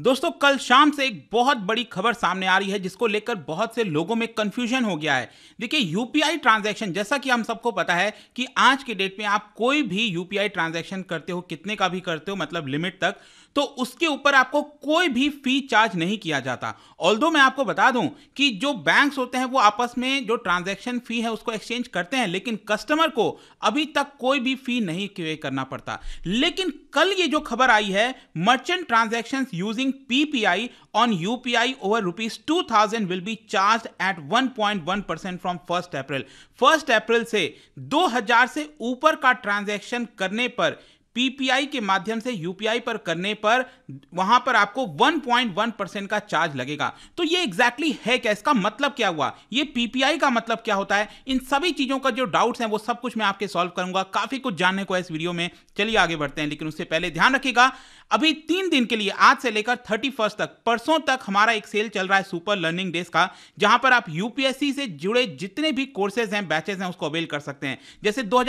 दोस्तों कल शाम से एक बहुत बड़ी खबर सामने आ रही है जिसको लेकर बहुत से लोगों में कंफ्यूजन हो गया है देखिए यूपीआई ट्रांजैक्शन जैसा कि हम सबको पता है कि आज के डेट में आप कोई भी यूपीआई ट्रांजैक्शन करते हो कितने का भी करते हो मतलब लिमिट तक तो उसके ऊपर आपको कोई भी फी चार्ज नहीं किया जाता ऑल मैं आपको बता दूं कि जो बैंक्स होते हैं वो आपस में जो ट्रांजैक्शन फी है उसको एक्सचेंज करते हैं लेकिन कस्टमर को अभी तक कोई भी फी नहीं पे करना पड़ता लेकिन कल ये जो खबर आई है merchant transaction using using PPI on UPI over rupees 2000 will be charged at 1.1% from 1st April 1st अप्रैल से 2000 से ऊपर का ट्रांजैक्शन करने पर पीपीआई के माध्यम से यूपीआई पर करने पर वहां पर आपको 1.1 परसेंट का चार्ज लगेगा तो ये एग्जैक्टली exactly है क्या इसका मतलब क्या हुआ ये पीपीआई का मतलब क्या होता है इन सभी चीजों का जो डाउट्स हैं वो सब कुछ मैं आपके सॉल्व करूंगा काफी कुछ जानने को है इस वीडियो में चलिए आगे बढ़ते हैं लेकिन उससे पहले ध्यान रखिएगा अभी तीन दिन के लिए आज से लेकर थर्टी तक परसों तक हमारा एक सेल चल रहा है सुपर लर्निंग डेज का जहां पर आप यूपीएससी से जुड़े जितने भी कोर्सेज हैं बैचेज हैं उसको अवेल कर सकते हैं जैसे दो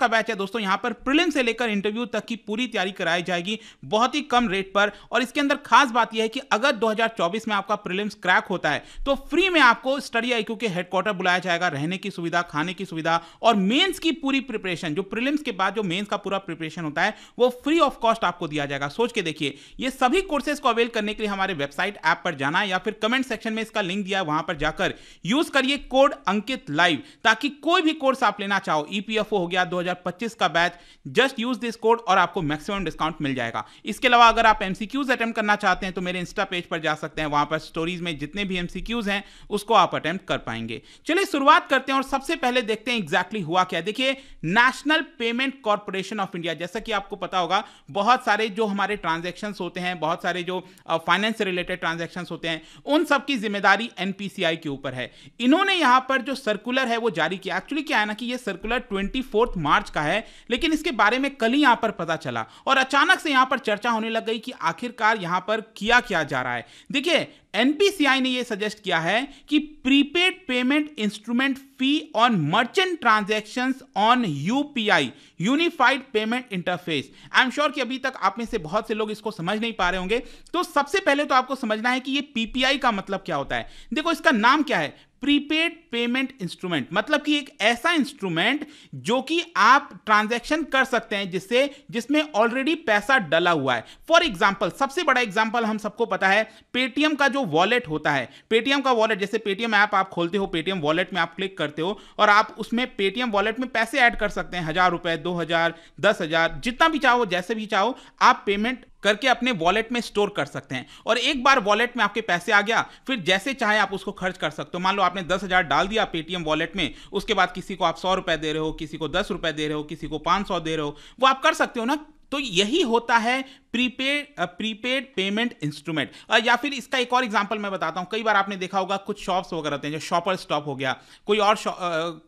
का बैच है दोस्तों यहां पर प्रिलिम से लेकर इंटरव्यू इंटरव्यू तक की पूरी तैयारी कराई जाएगी बहुत ही कम रेट पर और इसके अंदर खास बात यह है कि अगर 2024 में आपका प्रीलिम्स क्रैक होता है तो फ्री में आपको स्टडी आई के हेडक्वार्टर बुलाया जाएगा रहने की सुविधा खाने की सुविधा और मेन्स की पूरी प्रिपरेशन जो प्रिलिम्स के बाद जो मेन्स का पूरा प्रिपरेशन होता है वो फ्री ऑफ कॉस्ट आपको दिया जाएगा सोच के देखिए ये सभी कोर्सेज को अवेल करने के लिए हमारे वेबसाइट ऐप पर जाना या फिर कमेंट सेक्शन में इसका लिंक दिया है वहां पर जाकर यूज करिए कोड अंकित लाइव ताकि कोई भी कोर्स आप लेना चाहो ईपीएफओ e हो गया 2025 का batch just use this code code और आपको मैक्सिमम डिस्काउंट मिल जाएगा इसके अलावा अगर आप एम सी करना चाहते हैं तो मेरे इंस्टा पेज पर जा सकते हैं वहां पर स्टोरीज में जितने भी एम हैं उसको आप अटेम्प्ट कर पाएंगे चलिए शुरुआत करते हैं और सबसे पहले देखते हैं एग्जैक्टली हुआ क्या देखिए National Payment Corporation of India जैसा कि आपको पता होगा बहुत सारे जो हमारे ट्रांजेक्शन होते हैं बहुत सारे जो फाइनेंस रिलेटेड ट्रांजेक्शन होते हैं उन सब की जिम्मेदारी एनपीसीआई के ऊपर है इन्होंने यहां पर जो सर्कुलर है वो जारी किया एक्चुअली क्या है ना कि ये सर्कुलर ट्वेंटी मार्च का है लेकिन इसके बारे में कल ही यहां पर पता चला और अचानक से यहां पर चर्चा होने लग गई कि आखिरकार यहां पर किया क्या जा रहा है देखिए एनपीसीआई ने यह सजेस्ट किया है कि prepaid payment instrument fee on merchant transaction on UPI Unified Payment Interface I am sure कि अभी तक आप में से बहुत से लोग इसको समझ नहीं पा रहे होंगे तो सबसे पहले तो आपको समझना है कि ये पीपीआई का मतलब क्या होता है देखो इसका नाम क्या है प्रीपेड पेमेंट इंस्ट्रूमेंट मतलब कि एक ऐसा इंस्ट्रूमेंट जो कि आप ट्रांजैक्शन कर सकते हैं जिससे जिसमें ऑलरेडी पैसा डला हुआ है फॉर एग्जाम्पल सबसे बड़ा एग्जाम्पल हम सबको पता है पेटीएम का जो वॉलेट होता है पेटीएम का वॉलेट जैसे पेटीएम ऐप आप खोलते हो पेटीएम वॉलेट में आप क्लिक करते हो और आप उसमें पेटीएम वॉलेट में पैसे ऐड कर सकते हैं हजार रुपए दो हजार दस हजार जितना भी चाहो जैसे भी चाहो आप पेमेंट करके अपने वॉलेट में स्टोर कर सकते हैं और एक बार वॉलेट में आपके पैसे आ गया फिर जैसे चाहे आप उसको खर्च कर सकते हो मान लो आपने दस हज़ार डाल दिया पेटीएम वॉलेट में उसके बाद किसी को आप सौ रुपए दे रहे हो किसी को दस रुपए दे रहे हो किसी को पांच सौ दे रहे हो वो आप कर सकते हो ना तो यही होता है प्रीपेड प्रीपेड पेमेंट इंस्ट्रूमेंट या फिर इसका एक और एग्जांपल मैं बताता हूँ कई बार आपने देखा होगा कुछ शॉप्स वगैरह होते हैं जो शॉपर स्टॉप हो गया कोई और आ,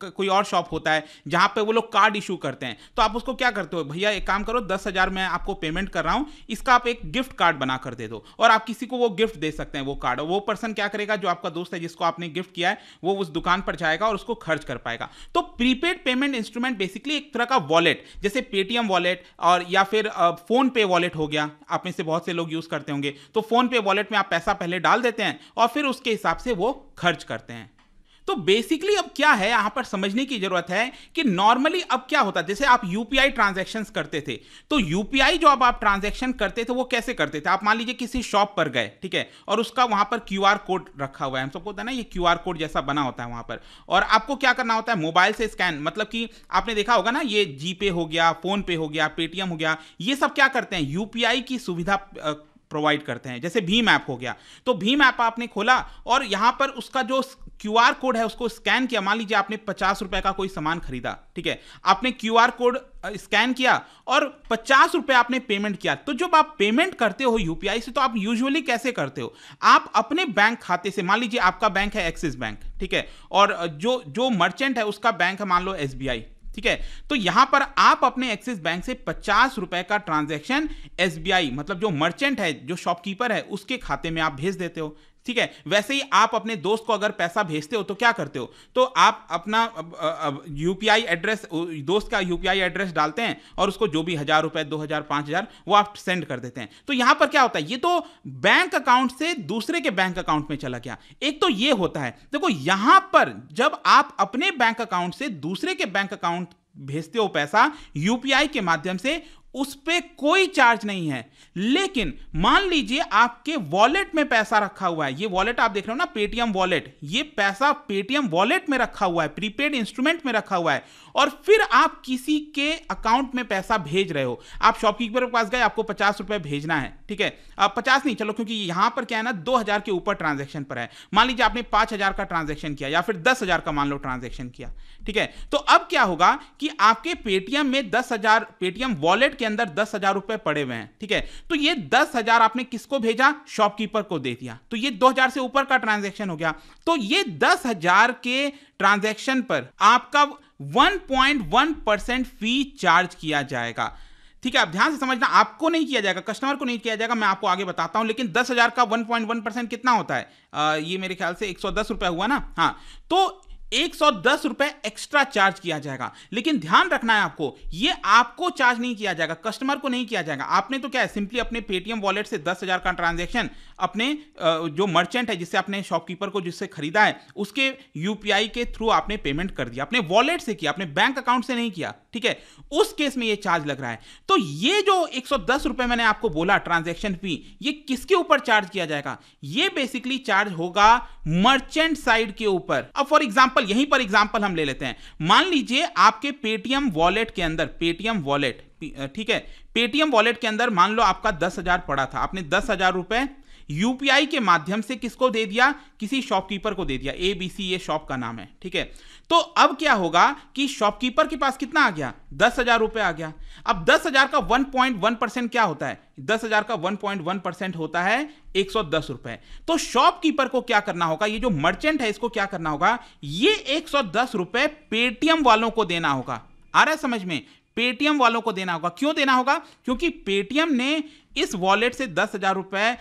कोई और शॉप होता है जहाँ पे वो लोग कार्ड इशू करते हैं तो आप उसको क्या करते हो भैया एक काम करो दस हज़ार मैं आपको पेमेंट कर रहा हूँ इसका आप एक गिफ्ट कार्ड बना कर दे दो और आप किसी को वो गिफ्ट दे सकते हैं वो कार्ड वो पर्सन क्या करेगा जो आपका दोस्त है जिसको आपने गिफ्ट किया है वो उस दुकान पर जाएगा और उसको खर्च कर पाएगा तो प्रीपेड पेमेंट इंस्ट्रूमेंट बेसिकली एक तरह का वॉलेट जैसे पेटीएम वॉलेट और या फिर फोन पे वॉलेट हो गया गया आप में से बहुत से लोग यूज़ करते होंगे तो फ़ोन पे वॉलेट में आप पैसा पहले डाल देते हैं और फिर उसके हिसाब से वो खर्च करते हैं तो बेसिकली अब क्या है यहां पर समझने की जरूरत है कि नॉर्मली अब क्या होता है जैसे आप यूपीआई ट्रांजेक्शन करते थे तो यूपीआई जो अब आप ट्रांजेक्शन करते थे वो कैसे करते थे आप मान लीजिए किसी शॉप पर गए ठीक है और उसका वहां पर क्यू कोड रखा हुआ है हम सबको होता है ना ये क्यू कोड जैसा बना होता है वहां पर और आपको क्या करना होता है मोबाइल से स्कैन मतलब कि आपने देखा होगा ना ये जीपे हो गया फोन पे हो गया पेटीएम हो गया ये सब क्या करते हैं यूपीआई की सुविधा प्रोवाइड करते हैं जैसे भीम ऐप हो गया तो भीम ऐप आपने खोला और यहां पर उसका जो क्यू आर कोड है उसको स्कैन किया मान लीजिए आपने पचास रुपए का कोई सामान खरीदा ठीक है आपने क्यू आर कोड स्कैन किया और पचास रुपए आपने पेमेंट किया तो जब आप पेमेंट करते हो यूपीआई से तो आप यूजुअली कैसे करते हो आप अपने बैंक खाते से मान लीजिए आपका बैंक है एक्सिस बैंक ठीक है और जो जो मर्चेंट है उसका बैंक है मान लो एस ठीक है तो यहां पर आप अपने एक्सिस बैंक से पचास रुपए का ट्रांजैक्शन एसबीआई मतलब जो मर्चेंट है जो शॉपकीपर है उसके खाते में आप भेज देते हो ठीक है वैसे ही आप अपने दोस्त को अगर पैसा भेजते हो तो क्या करते हो तो आप अपना यूपीआई एड्रेस दोस्त का यूपीआई एड्रेस डालते हैं और उसको जो भी हजार रुपए दो हजार पांच हजार वो आप सेंड कर देते हैं तो यहां पर क्या होता है ये तो बैंक अकाउंट से दूसरे के बैंक अकाउंट में चला गया एक तो ये होता है देखो यहां पर जब आप अपने बैंक अकाउंट से दूसरे के बैंक अकाउंट भेजते हो पैसा यूपीआई के माध्यम से उस पर कोई चार्ज नहीं है लेकिन मान लीजिए आपके वॉलेट में पैसा रखा हुआ है ये वॉलेट आप देख रहे हो ना पेटीएम वॉलेट ये पैसा पेटीएम वॉलेट में रखा हुआ है प्रीपेड इंस्ट्रूमेंट में रखा हुआ है और फिर आप किसी के अकाउंट में पैसा भेज रहे हो आप शॉपकीपर के पास गए आपको पचास रुपए भेजना है ठीक है अब पचास नहीं चलो क्योंकि यहां पर क्या है ना दो हजार के ऊपर ट्रांजेक्शन पर है मान लीजिए आपने पांच हजार का ट्रांजेक्शन किया या फिर दस हजार का मान लो ट्रांजेक्शन किया ठीक है तो अब क्या होगा कि आपके पेटीएम में दस हजार पेटीएम वॉलेट के अंदर दस हजार रुपए पड़े हुए हैं ठीक है तो ये दस हजार आपने किसको भेजा शॉपकीपर को दे दिया तो ये दो हजार से ऊपर का ट्रांजेक्शन हो गया तो ये दस हजार के ट्रांजेक्शन पर आपका one point one percent fee charge किया जाएगा ठीक है आप ध्यान से समझना आपको नहीं किया जाएगा कस्टमर को नहीं किया जाएगा मैं आपको आगे बताता हूं लेकिन दस हजार का 1.1 परसेंट कितना होता है आ, ये मेरे ख्याल से एक सौ दस रुपया हुआ ना हाँ तो एक सौ दस रुपए एक्स्ट्रा चार्ज किया जाएगा लेकिन ध्यान रखना है आपको ये आपको चार्ज नहीं किया जाएगा कस्टमर को नहीं किया जाएगा आपने तो क्या है सिंपली अपने पेटीएम वॉलेट से दस हजार का ट्रांजेक्शन अपने जो मर्चेंट है जिससे आपने शॉपकीपर को जिससे खरीदा है उसके यूपीआई के थ्रू आपने पेमेंट कर दिया अपने वॉलेट से किया अपने बैंक अकाउंट से नहीं किया ठीक है उस केस में ये चार्ज लग रहा है तो ये जो एक रुपए मैंने आपको बोला ट्रांजेक्शन फी ये किसके ऊपर चार्ज किया जाएगा ये बेसिकली चार्ज होगा मर्चेंट साइड के ऊपर अब फॉर एग्जाम्पल यहीं पर एग्जाम्पल हम ले लेते हैं मान लीजिए आपके पेटीएम वॉलेट के अंदर पेटीएम वॉलेट ठीक है पेटीएम वॉलेट के अंदर मान लो आपका दस हजार पड़ा था आपने दस हजार रुपए यूपीआई के माध्यम से किसको दे दिया किसी शॉपकीपर को दे दिया ए बी सी ये शॉप का नाम है ठीक है तो अब क्या होगा कि शॉपकीपर के पास कितना आ गया दस हजार रुपए आ गया अब दस हजार का वन पॉइंट वन परसेंट क्या होता है दस हजार का वन पॉइंट वन परसेंट होता है एक सौ दस रुपए तो शॉपकीपर को क्या करना होगा ये जो मर्चेंट है इसको क्या करना होगा ये एक सौ दस रुपए पेटीएम वालों को देना होगा आ रहा है समझ में पेटीएम वालों को देना होगा क्यों देना होगा क्योंकि पेटीएम ने इस वॉलेट से दस हजार रुपए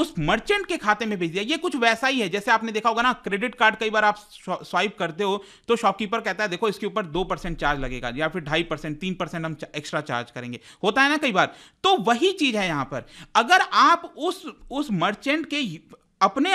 उस मर्चेंट के खाते में भेज दिया ये कुछ वैसा ही है जैसे आपने देखा होगा ना क्रेडिट कार्ड कई बार आप स्वाइप करते हो तो शॉपकीपर कहता है देखो इसके ऊपर दो परसेंट चार्ज लगेगा या फिर ढाई परसेंट तीन परसेंट हम एक्स्ट्रा चार्ज करेंगे होता है ना कई बार तो वही चीज है यहां पर अगर आप उस उस मर्चेंट के अपने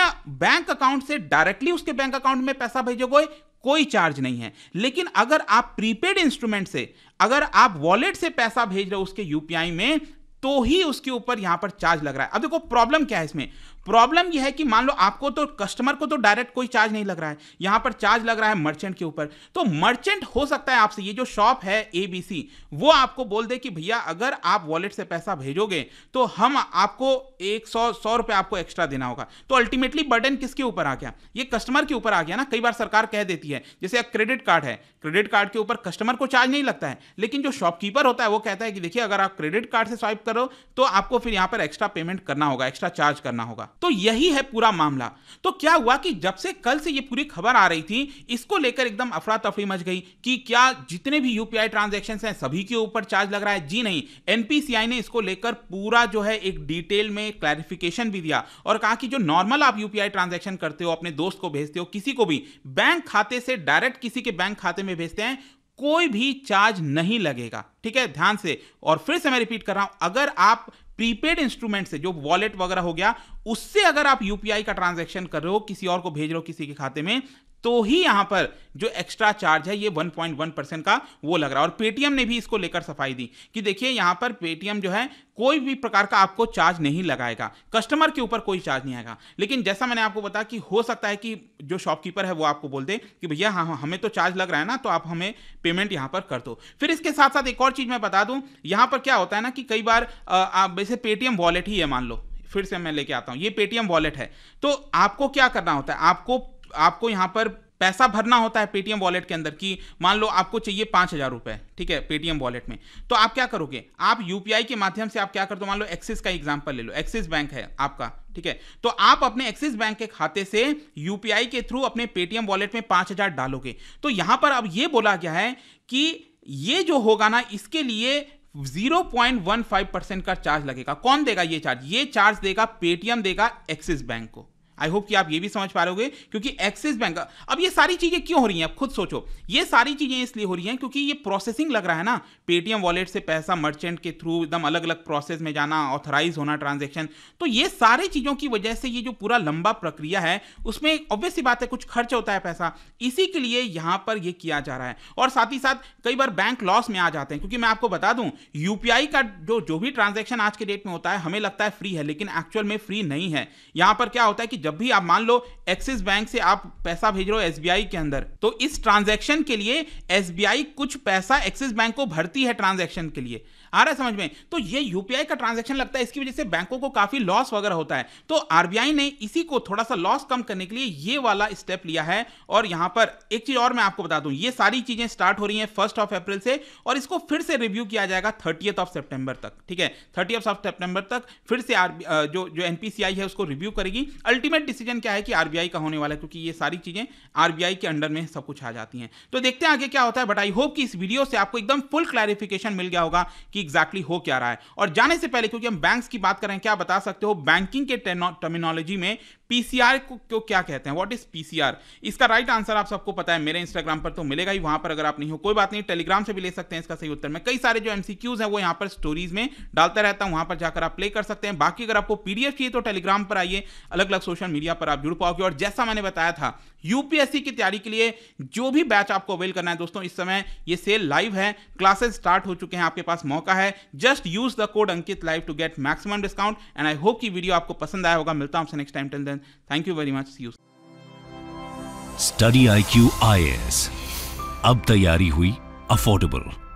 बैंक अकाउंट से डायरेक्टली उसके बैंक अकाउंट में पैसा भेजोगे कोई चार्ज नहीं है लेकिन अगर आप प्रीपेड इंस्ट्रूमेंट से अगर आप वॉलेट से पैसा भेज रहे हो उसके यूपीआई में तो ही उसके ऊपर यहां पर चार्ज लग रहा है अब देखो प्रॉब्लम क्या है इसमें प्रॉब्लम यह है कि मान लो आपको तो कस्टमर को तो डायरेक्ट कोई चार्ज नहीं लग रहा है यहां पर चार्ज लग रहा है मर्चेंट के ऊपर तो मर्चेंट हो सकता है आपसे ये जो शॉप है एबीसी वो आपको बोल दे कि भैया अगर आप वॉलेट से पैसा भेजोगे तो हम आपको एक सौ सौ रुपये आपको एक्स्ट्रा देना होगा तो अल्टीमेटली बर्डन किसके ऊपर आ गया ये कस्टमर के ऊपर आ गया ना कई बार सरकार कह देती है जैसे क्रेडिट कार्ड है क्रेडिट कार्ड के ऊपर कस्टमर को चार्ज नहीं लगता है लेकिन जो शॉपकीपर होता है वो कहता है कि देखिए अगर आप क्रेडिट कार्ड से स्वाइप करो तो आपको फिर यहाँ पर एक्स्ट्रा पेमेंट करना होगा एक्स्ट्रा चार्ज करना होगा तो यही है पूरा मामला तो क्या हुआ कि जब से कल से ये पूरी खबर आ रही थी इसको लेकर एकदम अफरा तफरी मच गई कि क्या जितने भी यूपीआई ट्रांजेक्शन हैं सभी के ऊपर चार्ज लग रहा है जी नहीं एनपीसीआई ने इसको लेकर पूरा जो है एक डिटेल में क्लैरिफिकेशन भी दिया और कहा कि जो नॉर्मल आप यूपीआई ट्रांजेक्शन करते हो अपने दोस्त को भेजते हो किसी को भी बैंक खाते से डायरेक्ट किसी के बैंक खाते में भेजते हैं कोई भी चार्ज नहीं लगेगा ठीक है ध्यान से और फिर से मैं रिपीट कर रहा हूं अगर आप प्रीपेड इंस्ट्रूमेंट से जो वॉलेट वगैरह हो गया उससे अगर आप यूपीआई का ट्रांजेक्शन कर रहे हो किसी और को भेज रहे हो किसी के खाते में तो ही यहां पर जो एक्स्ट्रा चार्ज है ये 1.1 परसेंट का वो लग रहा है और पेटीएम ने भी इसको लेकर सफाई दी कि देखिए यहां पर पेटीएम जो है कोई भी प्रकार का आपको चार्ज नहीं लगाएगा कस्टमर के ऊपर कोई चार्ज नहीं आएगा लेकिन जैसा मैंने आपको बताया कि हो सकता है कि जो शॉपकीपर है वो आपको बोल दे कि भैया हाँ, हाँ हमें तो चार्ज लग रहा है ना तो आप हमें पेमेंट यहां पर कर दो फिर इसके साथ साथ एक और चीज़ मैं बता दूं यहां पर क्या होता है ना कि कई बार आप वैसे पेटीएम वॉलेट ही है मान लो फिर से मैं लेके आता हूँ ये पेटीएम वॉलेट है तो आपको क्या करना होता है आपको आपको यहाँ पर पैसा भरना होता है पेटीएम वॉलेट के अंदर कि मान लो आपको चाहिए पाँच हज़ार रुपये ठीक है पेटीएम वॉलेट में तो आप क्या करोगे आप यूपीआई के माध्यम से आप क्या करते हो मान लो एक्सिस का एग्जाम्पल ले लो एक्सिस बैंक है आपका ठीक है तो आप अपने एक्सिस बैंक के खाते से यूपीआई के थ्रू अपने पेटीएम वॉलेट में पाँच हज़ार डालोगे तो यहाँ पर अब ये बोला गया है कि ये जो होगा ना इसके लिए 0.15 परसेंट का चार्ज लगेगा कौन देगा ये चार्ज ये चार्ज देगा पेटीएम देगा एक्सिस बैंक को आई होप कि आप ये भी समझ पा रहे क्योंकि एक्सिस बैंक अब ये सारी चीज़ें क्यों हो रही हैं आप खुद सोचो ये सारी चीज़ें इसलिए हो रही हैं क्योंकि ये प्रोसेसिंग लग रहा है ना पेटीएम वॉलेट से पैसा मर्चेंट के थ्रू एकदम अलग अलग प्रोसेस में जाना ऑथराइज होना ट्रांजेक्शन तो ये सारी चीज़ों की वजह से ये जो पूरा लंबा प्रक्रिया है उसमें ऑब्वियस सी बात है कुछ खर्च होता है पैसा इसी के लिए यहां पर यह किया जा रहा है और साथ ही साथ कई बार बैंक लॉस में आ जाते हैं क्योंकि मैं आपको बता दूं यूपीआई का जो जो भी ट्रांजेक्शन आज के डेट में होता है हमें लगता है फ्री है लेकिन एक्चुअल में फ्री नहीं है यहां पर क्या होता है कि जब जब भी आप मान लो एक्सिस बैंक से आप पैसा भेज रहे हो एसबीआई के अंदर तो इस ट्रांजैक्शन के लिए एसबीआई कुछ पैसा एक्सिस बैंक को भरती है ट्रांजैक्शन के लिए आ रहा है समझ में तो ये यूपीआई का ट्रांजेक्शन लगता है इसकी वजह से बैंकों को काफी लॉस वगैरह होता है तो आरबीआई ने इसी को थोड़ा सा लॉस कम करने के लिए ये वाला स्टेप लिया है और यहां पर एक चीज और मैं आपको बता दूं ये सारी चीजें स्टार्ट हो रही हैं फर्स्ट ऑफ अप्रैल से और इसको फिर से रिव्यू किया जाएगा थर्टियथ ऑफ सेप्टेंबर तक ठीक है थर्टियथ ऑफ सेप्टेंबर तक फिर से आर जो जो एनपीसीआई है उसको रिव्यू करेगी अल्टीमेट डिसीजन क्या है कि आरबीआई का होने वाला है क्योंकि ये सारी चीजें आरबीआई के अंडर में सब कुछ आ जाती हैं तो देखते हैं आगे क्या होता है बट आई होप कि इस वीडियो से आपको एकदम फुल क्लैरिफिकेशन मिल गया होगा कि एग्जैक्टली हो क्या रहा है और जाने से पहले क्योंकि हम बैंक्स की बात करें क्या बता सकते हो बैंकिंग के टर्मिनोलॉजी में पीसीआर को क्या कहते हैं व्हाट इज पीसीआर इसका राइट आंसर आप सबको पता है मेरे इंस्टाग्राम पर तो मिलेगा ही वहां पर अगर आप नहीं हो कोई बात नहीं टेलीग्राम से भी ले सकते हैं इसका सही उत्तर मैं कई सारे जो एमसीक्यूज है वो यहाँ पर स्टोरीज में डालता रहता हूं वहां पर जाकर आप प्ले कर सकते हैं बाकी अगर आपको पीडीएफ चाहिए तो टेलीग्राम पर आइए अलग अलग सोशल मीडिया पर आप जुड़ पाओगे और जैसा मैंने बताया था यूपीएससी की तैयारी के लिए जो भी बैच आपको अवेल करना है दोस्तों इस समय ये सेल लाइव है क्लासेस स्टार्ट हो चुके हैं आपके पास मौका है just use the code Ankit live to get maximum discount and I hope की वीडियो आपको पसंद आया होगा मिलता हूं आपसे नेक्स्ट टाइम टेन then thank you very much you study I Q I A S तैयारी हुई अफोर्डेबल